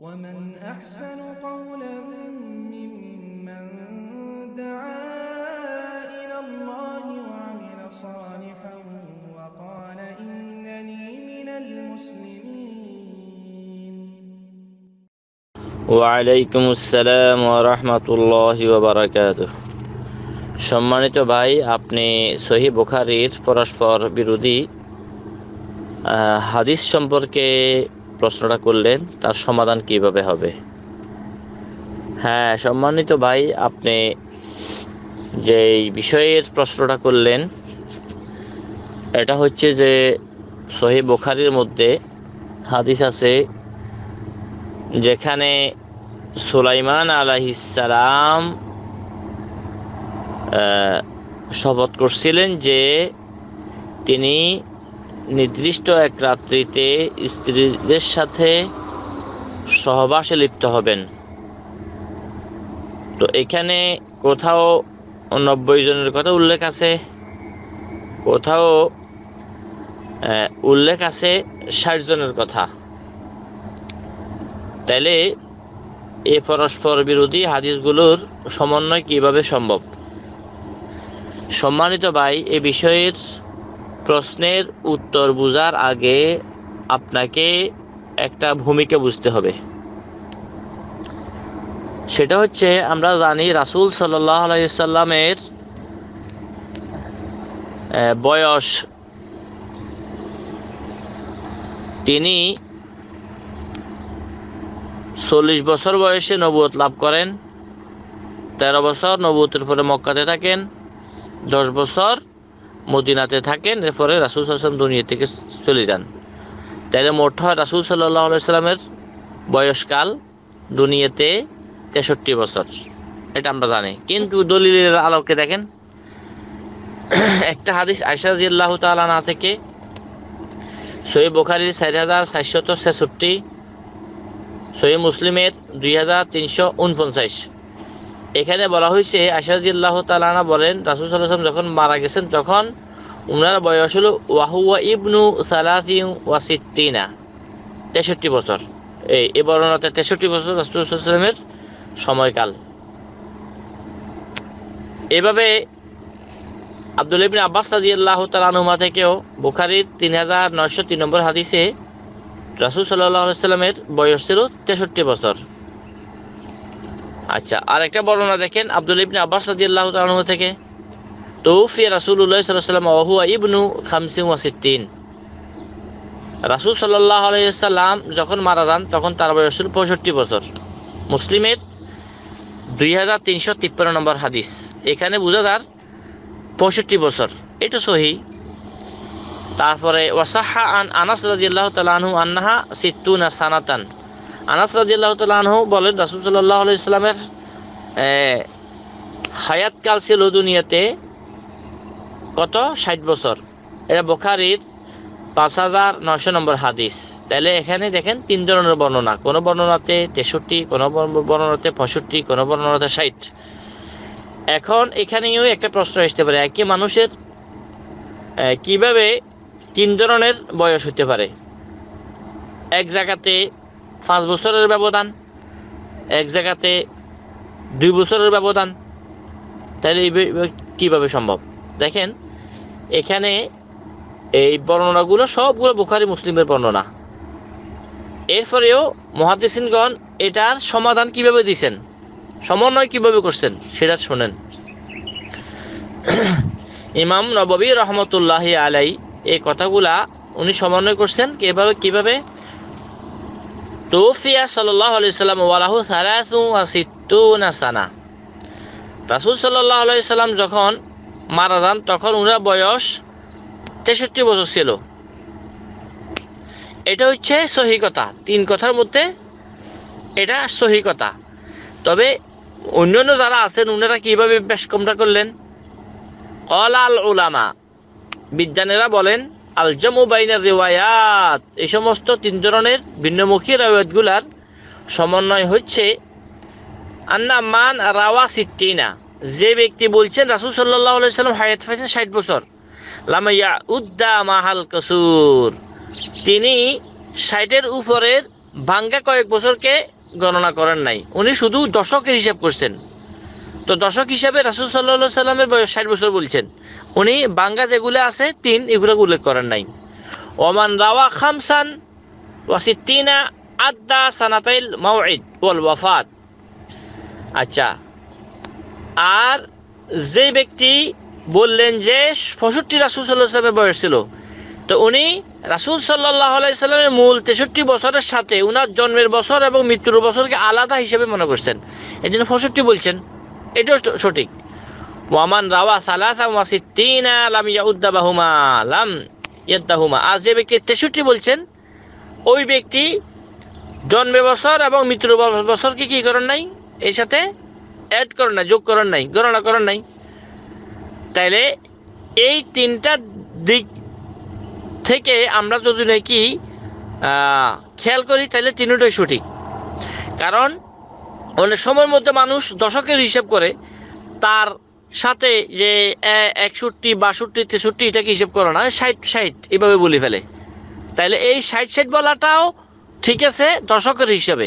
ومن أحسن قولا ممن دعا إلى الله وعمل صالحا وقال إنني من المسلمين وعليكم السلام ورحمة الله وبركاته সম্মানিত ভাই আপনি সহি বুখারির পরস্পর বিরোধী হাদিস সম্পর্কে প্রশ্নটা করলেন তার সমাধান কিভাবে হবে হ্যাঁ সম্মানিত ভাই আপনি যে বিষয়ের প্রশ্নটা করলেন এটা হচ্ছে যে সহি বোখারির মধ্যে হাদিস আছে যেখানে সুলাইমান সালাম শপথ করছিলেন যে তিনি নির্দিষ্ট এক রাত্রিতে স্ত্রীদের সাথে সহবাসে লিপ্ত হবেন তো এখানে কোথাও নব্বই জনের কথা উল্লেখ আছে কোথাও উল্লেখ আছে ষাট জনের কথা তাইলে এ পরস্পর বিরোধী হাদিসগুলোর সমন্বয় কিভাবে সম্ভব সম্মানিত ভাই এ বিষয়ের প্রশ্নের উত্তর বোঝার আগে আপনাকে একটা ভূমিকা বুঝতে হবে সেটা হচ্ছে আমরা জানি রাসুল সাল্লাহ আলাইসাল্লামের বয়স তিনি চল্লিশ বছর বয়সে নবুয়ত লাভ করেন তেরো বছর নবুতের পরে মক্কাতে থাকেন দশ বছর মদিনাতে থাকেন এরপরে রাসুল সাল্লাম দুনিয়া থেকে চলে যান তাহলে মোট হয় রাসুল সাল্লাহ সাল্লামের বয়সকাল দুনিয়াতে তেষট্টি বছর এটা আমরা জানি কিন্তু দলিলের আলোকে দেখেন একটা হাদিস আয়সাদিল্লাহ তালানা থেকে সহি বোখারির চারি হাজার চারশত ছেষট্টি সহি মুসলিমের দুই হাজার তিনশো উনপঞ্চাশ এখানে বলা হয়েছে আশাদুল্লাহ তালানা বলেন রাসুল সাল্লাম যখন মারা গেছেন তখন উনার বয়স হল ওয়াহুয়া ইবনু সালাহিউ ওয়াসিদ্দিনা তেষট্টি বছর এই এ বর্ণনাতে তেষট্টি বছর সাল্লামের সময়কাল এভাবে আব্দুল ইবিন আব্বাস তাদিয়াল্লাহ তালানুমা থেকেও বুখারির তিন হাজার নয়শো তিন নম্বর হাদিসে রাসুল সাল্লাহ সাল্লামের বয়স ছিল তেষট্টি বছর আচ্ছা আর একটা বর্ণনা দেখেন আব্দুল ইবনে আব্বাস রাদিয়াল্লাহু তাআলা থেকে তৌফিয়া রাসূলুল্লাহ সাল্লাল্লাহু আলাইহি ওয়াসাল্লাম ওয়া হুয়া ইবনু 65 রাসূল সাল্লাল্লাহু আলাইহি সাল্লাম যখন মারা যান তখন তার বয়স ছিল 65 বছর মুসলিমের 2353 নম্বর হাদিস এখানে বুঝা যার 65 বছর এটা সহি তারপরে ওয়াসাহা আন আনাস রাদিয়াল্লাহু তাআলা আনহু আন্নাহা 60 সানাতান আনাস রাজিয়াল্লাহ তাল্লাহ বলেন রাসুল সাল্লাহ ইসলামের হায়াতকাল ছিল দুনিয়াতে কত ষাট বছর এটা বোখারির পাঁচ হাজার নশো নম্বর হাদিস তাহলে এখানে দেখেন তিন ধরনের বর্ণনা কোনো বর্ণনাতে তেষট্টি কোনো বর্ণনাতে পঁয়ষট্টি কোনো বর্ণনাতে ষাট এখন এখানেও একটা প্রশ্ন আসতে পারে একই মানুষের কিভাবে তিন ধরনের বয়স হতে পারে এক জায়গাতে পাঁচ বছরের ব্যবধান এক জায়গাতে দুই বছরের ব্যবধান তাহলে কিভাবে সম্ভব দেখেন এখানে এই বর্ণনাগুলো সবগুলো বুখারি মুসলিমের বর্ণনা এরপরেও মহাদিসিনগণ এটার সমাধান কিভাবে দিছেন সমন্বয় কিভাবে করছেন সেটা শোনেন ইমাম নববী রহমতুল্লাহ আলাই এই কথাগুলা উনি সমন্বয় করছেন কিভাবে কিভাবে তুফিয়া সাল্লাহ আলি সাল্লাম ওয়ালাহু সালাসু আসিতুনা সানা রাসুল সাল্লাহ আলি যখন মারা যান তখন ওনার বয়স তেষট্টি বছর ছিল এটা হচ্ছে সহি কথা তিন কথার মধ্যে এটা সহি কথা তবে অন্যান্য যারা আছেন ওনারা কীভাবে বেশ কমটা করলেন কলাল উলামা বিজ্ঞানীরা বলেন আল জামু বাইনার রেওয়ায়াত এই সমস্ত তিন ধরনের ভিন্নমুখী রেওয়ায়তগুলার সমন্বয় হচ্ছে আন্না মান রাওয়া সিদ্দিনা যে ব্যক্তি বলছেন রাসুল সাল্লাহ সাল্লাম হায়াত পেয়েছেন ষাট বছর লামাইয়া উদ্দা মাহাল কসুর তিনি ষাটের উপরের ভাঙ্গা কয়েক বছরকে গণনা করেন নাই উনি শুধু দশকের হিসাব করছেন তো দশক হিসাবে রাসুল সাল্লাহ সাল্লামের বয়স ষাট বছর বলছেন উনি বাঙ্গা যেগুলো আছে তিন এগুলো উল্লেখ করেন নাই ওমান রাওয়া খামসান ওয়াসিদ্দিনা আদ্দা সানাতাইল মাউইদ ওয়াল ওয়াফাত আচ্ছা আর যে ব্যক্তি বললেন যে পঁয়ষট্টি রাসুল সাল্লাহ সাল্লামের বয়স ছিল তো উনি রাসুল সাল্লাহ সাল্লামের মূল তেষট্টি বছরের সাথে উনার জন্মের বছর এবং মৃত্যুর বছরকে আলাদা হিসেবে মনে করছেন এই জন্য পঁয়ষট্টি বলছেন এটাও সঠিক ওয়ামান রাওয়া সালাসা ওয়া সিদ্দিনা লাম ইয়াউদ্দাবাহুমা লাম ইয়াদ্দাহুমা আর যে ব্যক্তি তেষট্টি বলছেন ওই ব্যক্তি জন্মে বছর এবং মৃত্যু বছরকে কি করেন নাই এর সাথে অ্যাড করেন না যোগ করেন নাই গণনা করেন নাই তাইলে এই তিনটা দিক থেকে আমরা যদি নাকি খেয়াল করি তাহলে তিনটাই সঠিক কারণ অনেক সময়ের মধ্যে মানুষ দশকের হিসেব করে তার সাথে যে একষট্টি বাষট্টি তেষট্টি এটাকে হিসেব করো না ষাট ষাট এভাবে বলি ফেলে তাইলে এই ষাট ষাট বলাটাও ঠিক আছে দশকের হিসাবে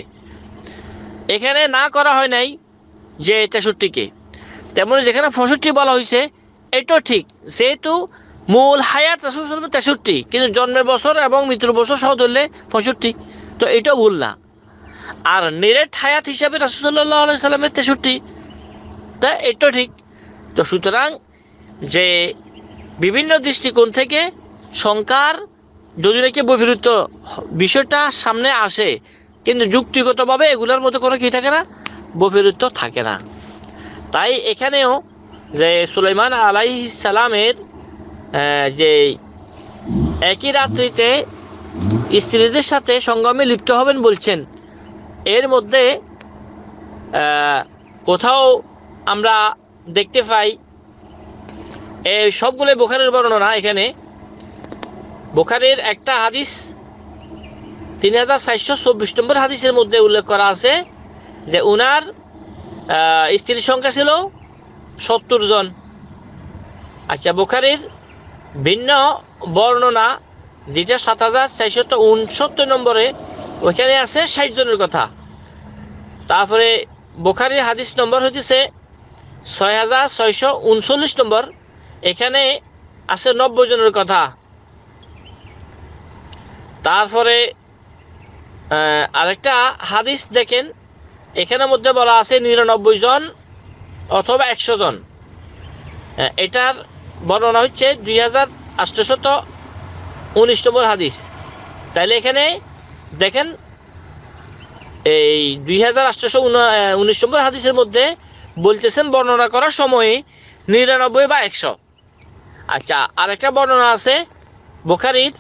এখানে না করা হয় নাই যে তেষট্টিকে তেমন যেখানে পঁয়ষট্টি বলা হয়েছে এটাও ঠিক যেহেতু মূল হায়াত রাসুল তেষট্টি কিন্তু জন্মের বছর এবং মৃত্যুর বছর সহ ধরলে পঁয়ষট্টি তো এটাও ভুল না আর নিরেট হায়াত হিসাবে রাসুল সাল্লাহ সাল্লামের তেষট্টি তা এটাও ঠিক তো সুতরাং যে বিভিন্ন দৃষ্টিকোণ থেকে শঙ্কার যদি নাকি বহির্ভূত বিষয়টা সামনে আসে কিন্তু যুক্তিগতভাবে এগুলোর মধ্যে কোনো কী থাকে না বহিরুত্ব থাকে না তাই এখানেও যে সুলাইমান আলাই সালামের যে একই রাত্রিতে স্ত্রীদের সাথে সঙ্গমে লিপ্ত হবেন বলছেন এর মধ্যে কোথাও আমরা দেখতে পাই সবগুলোই বোখারের বর্ণনা এখানে বোখারের একটা হাদিস তিন হাজার চারশো চব্বিশ নম্বর হাদিসের মধ্যে উল্লেখ করা আছে যে উনার স্ত্রীর সংখ্যা ছিল সত্তর জন আচ্ছা বোখারের ভিন্ন বর্ণনা যেটা সাত হাজার চারশত উনসত্তর নম্বরে ওইখানে আছে ষাট জনের কথা তারপরে বোখারির হাদিস নম্বর হইতেছে ছয় হাজার ছয়শো উনচল্লিশ নম্বর এখানে আছে নব্বই জনের কথা তারপরে আরেকটা হাদিস দেখেন এখানের মধ্যে বলা আছে নিরানব্বই জন অথবা একশো জন এটার বর্ণনা হচ্ছে দুই হাজার আষ্টশত উনিশ নম্বর হাদিস তাইলে এখানে দেখেন এই দুই হাজার আষ্টশো উনিশ নম্বর হাদিসের মধ্যে বলতেছেন বর্ণনা করার সময়ে নিরানব্বই বা একশো আচ্ছা আরেকটা বর্ণনা আছে বোখারির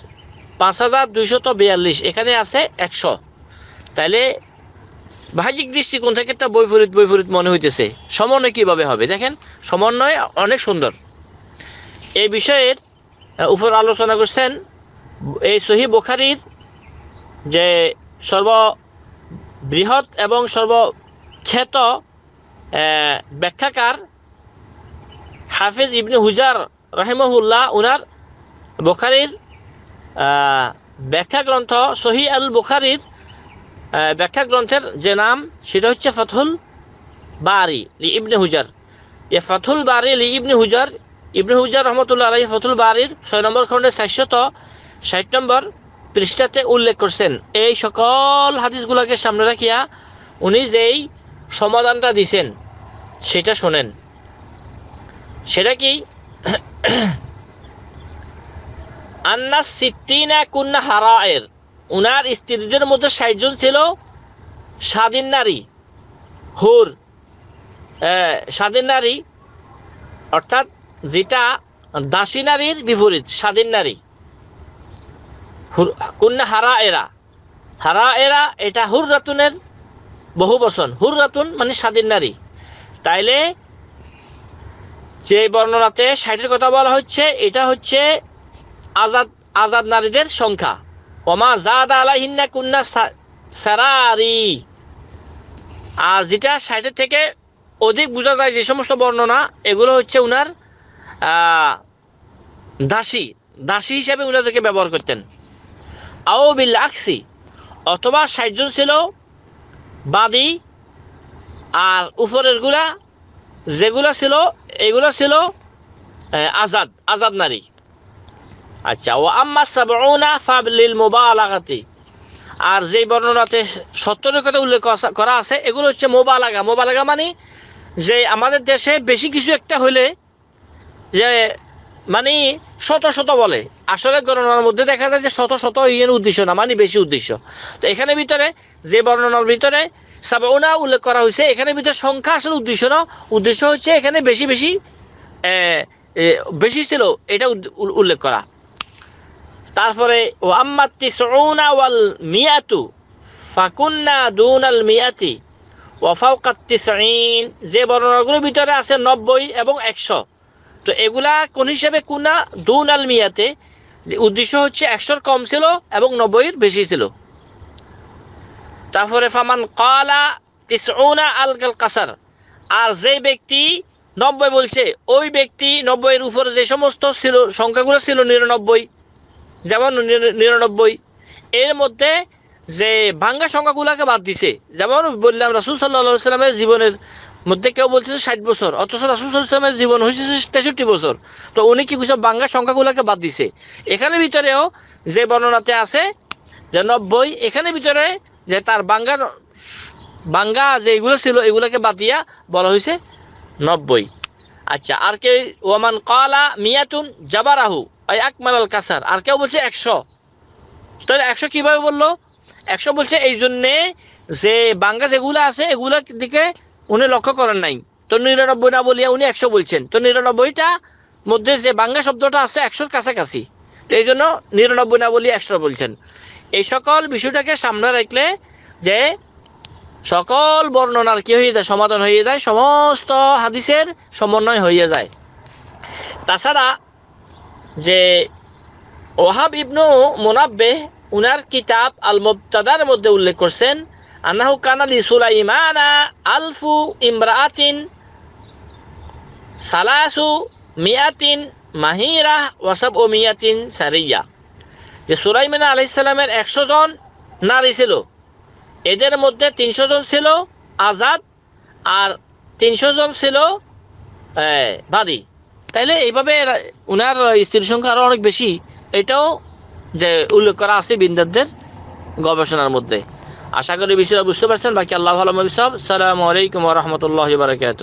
পাঁচ হাজার দুইশত বিয়াল্লিশ এখানে আছে একশো তাইলে বাহ্যিক দৃষ্টিকোণ থেকে একটা বৈপরীত বৈপরীত মনে হইতেছে সমন্বয় কীভাবে হবে দেখেন সমন্বয় অনেক সুন্দর এই বিষয়ের উপর আলোচনা করছেন এই সহি বোখারির যে সর্ব বৃহৎ এবং সর্বক্ষেত ব্যাখ্যাকার হাফিজ ইবনে হুজার রাহেমহুল্লাহ উনার বোখারির ব্যাখ্যা গ্রন্থ সহি আল বোখারির ব্যাখ্যা গ্রন্থের যে নাম সেটা হচ্ছে ফথুল বারি লি ইবনে হুজার এ ফথুল বারি লি ইবনে হুজার ইবনে হুজার রহমতুল্লাহ আলহী ফথুল বারির ছয় নম্বর খণ্ডের চারশত ষাট নম্বর পৃষ্ঠাতে উল্লেখ করছেন এই সকল হাদিসগুলোকে সামনে রাখিয়া উনি যেই সমাধানটা দিছেন সেটা শোনেন সেটা কি আন্না সিদ্দিনা কুন্না হারায়ের উনার স্ত্রীদের মধ্যে ষাটজন ছিল স্বাধীন নারী হুর স্বাধীন নারী অর্থাৎ যেটা দাসী নারীর বিপরীত স্বাধীন নারী কুন্না হারা এরা হারা এরা এটা হুর রাতুনের বহু হুর রাতুন মানে স্বাধীন নারী তাইলে যে বর্ণনাতে ষাটের কথা বলা হচ্ছে এটা হচ্ছে আজাদ আজাদ নারীদের সংখ্যা ওমা জাদ আলাহিনা কুন্না সারারি আর যেটা ষাটের থেকে অধিক বোঝা যায় যে সমস্ত বর্ণনা এগুলো হচ্ছে উনার দাসী দাসী হিসাবে উনাদেরকে ব্যবহার করতেন আও বিল আকসি অথবা ষাটজন ছিল বাদি আর উপরেরগুলা যেগুলা ছিল এগুলা ছিল আজাদ আজাদ নারী আচ্ছা ও আম্মা সাবনা ফাবলিল মোবা আলাগাতি আর যেই বর্ণনাতে সত্তরের কথা উল্লেখ করা আছে এগুলো হচ্ছে মোবালাগা মোবালাগা মানে যে আমাদের দেশে বেশি কিছু একটা হলে যে মানে শত শত বলে আসলে গণনার মধ্যে দেখা যায় যে শত শত ইয়ের উদ্দেশ্য না মানে বেশি উদ্দেশ্য তো এখানে ভিতরে যে বর্ণনার ভিতরে ওনা উল্লেখ করা হয়েছে এখানে ভিতরে সংখ্যা আসলে উদ্দেশ্য না উদ্দেশ্য হচ্ছে এখানে বেশি বেশি বেশি ছিল এটা উল্লেখ করা তারপরে ও আম্মাতি সৌনাওয়াল ওয়াল মিয়াতু ফাকুন্না দুন আল মিয়াতি ওয়াফাউকাত্তি সাইন যে বর্ণনাগুলোর ভিতরে আছে নব্বই এবং একশো তো এগুলা কোন হিসাবে কুনা দুন আল মিয়াতে যে উদ্দেশ্য হচ্ছে একশোর কম ছিল এবং নব্বইয়ের বেশি ছিল তারপরে ফামান কলা তিসা আল গাল কাসার আর যে ব্যক্তি নব্বই বলছে ওই ব্যক্তি নব্বইয়ের উপর যে সমস্ত ছিল সংখ্যাগুলো ছিল নিরানব্বই যেমন নিরানব্বই এর মধ্যে যে ভাঙ্গা সংখ্যাগুলোকে বাদ দিছে যেমন বললাম রাসুল সাল্লা সাল্লামের জীবনের মধ্যে কেউ বলতেছে ষাট বছর অথচ রাসুলের জীবন হয়েছে তেষট্টি বছর তো উনি কি কিছু বাংলা সংখ্যাগুলোকে বাদ দিছে এখানে ভিতরেও যে বর্ণনাতে আছে যে নব্বই এখানে ভিতরে যে তার বাঙ্গার বাঙ্গা যে এগুলো ছিল এগুলোকে বাদ দিয়া বলা হয়েছে নব্বই আচ্ছা আর কেউ ওমান কলা মিয়াতুন জাবারাহু ওই আকমাল আল কাসার আর কেউ বলছে একশো তাহলে একশো কীভাবে বললো একশো বলছে এই জন্যে যে বাঙ্গা যেগুলো আছে এগুলোর দিকে উনি লক্ষ্য করেন নাই তো নিরানব্বই না বলিয়া উনি একশো বলছেন তো নিরানব্বইটা মধ্যে যে বাংলা শব্দটা আছে একশোর কাছাকাছি তো এই জন্য নিরানব্বই না বলিয়া একশো বলছেন এই সকল বিষয়টাকে সামনে রাখলে যে সকল বর্ণনার কি হয়ে যায় সমাধান হয়ে যায় সমস্ত হাদিসের সমন্বয় হয়ে যায় তাছাড়া যে ওহাব ইবনু মোনাব্বে উনার কিতাব আল মোবতাদার মধ্যে উল্লেখ করছেন আনাহু কানালি সুলাইমানা আলফু ইমরাতিন সালাসু মিয়াতিন মাহিরা ওয়াসাব ও মিয়াতিন সারিয়া যে সুলাইমান আলাইসাল্লামের একশো জন নারী ছিল এদের মধ্যে তিনশো জন ছিল আজাদ আর তিনশো জন ছিল বাদী তাইলে এইভাবে ওনার স্ত্রীর সংখ্যা আরও অনেক বেশি এটাও যে উল্লেখ করা আছে বিন্দারদের গবেষণার মধ্যে আশা করি বিষয়টা বুঝতে পারছেন বাকি আল্লাহ আলম সব সালামু আলাইকুম রহমতুল্লাহ বারকাত